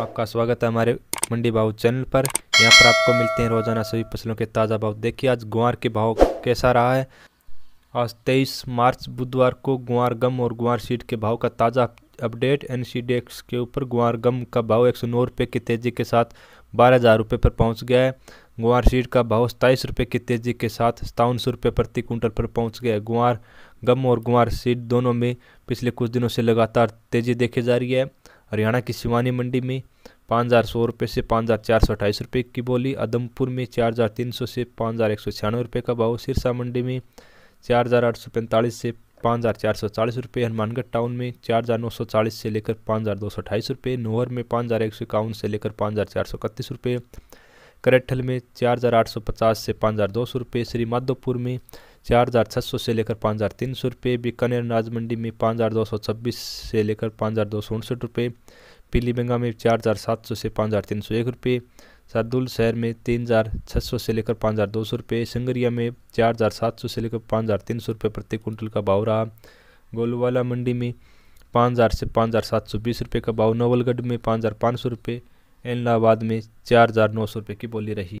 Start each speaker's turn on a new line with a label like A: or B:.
A: आपका स्वागत है हमारे मंडी भाव चैनल पर यहाँ पर आपको मिलते हैं रोजाना सभी फसलों के ताज़ा भाव देखिए आज ग्वार के भाव कैसा रहा है आज 23 मार्च बुधवार को ग्वार गम और ग्वार सीड के भाव का ताज़ा अपडेट एन के ऊपर ग्वार गम का भाव एक सौ की तेज़ी के साथ बारह हज़ार रुपये पर पहुँच गया है ग्वार सीड का भाव सताईस रुपये की तेज़ी के साथ सतावन सौ रुपये प्रति कुंटल पर पहुँच गया है ग्वार गम और ग्वार सीड दोनों में पिछले कुछ दिनों से लगातार तेज़ी देखी जा रही है हरियाणा की शिवानी मंडी में पाँच हज़ार सौ रुपये से पाँच हज़ार चार सौ अट्ठाईस रुपये की बोली अदमपुर में चार हज़ार तीन सौ से पाँच हज़ार एक सौ छियानवे रुपये का भाव सिरसा मंडी में चार हज़ार आठ सौ पैंतालीस से पाँच हज़ार चार सौ चालीस रुपये हनुमानगढ़ टाउन में चार हज़ार नौ सौ चालीस से लेकर पाँच हज़ार दो सौ अट्ठाईस रुपये नोहर में पाँच हज़ार एक सौ इक्यावन से लेकर पाँच हज़ार चार सौ इकतीस रुपये करेठल में चार हज़ार आठ सौ पचास से पाँच हज़ार दो सौ रुपये श्री माधोपुर में चार हज़ार छः सौ से लेकर पाँच हज़ार तीन सौ रुपये बीकानेर अनाज मंडी में पाँच हज़ार दो सौ छब्बीस से लेकर पाँच हज़ार दो सौ उनसठ रुपये पीलीबंगा में चार हज़ार सात सौ से पाँच हज़ार तीन सौ एक रुपये सरदुल शहर में तीन हज़ार छः सौ से लेकर पाँच हज़ार दो सौ रुपये सिंगरिया में चार हज़ार सात सौ से लेकर पाँच हज़ार तीन सौ रुपये प्रति कुंटल का भाव रहा गोलवाला मंडी में पाँच हज़ार से पाँच हज़ार सात सौ बीस रुपये का भाव नवलगढ़ में पाँच हज़ार पाँच सौ रुपये इलाहाबाद में चार हज़ार नौ सौ रुपये की बोली रही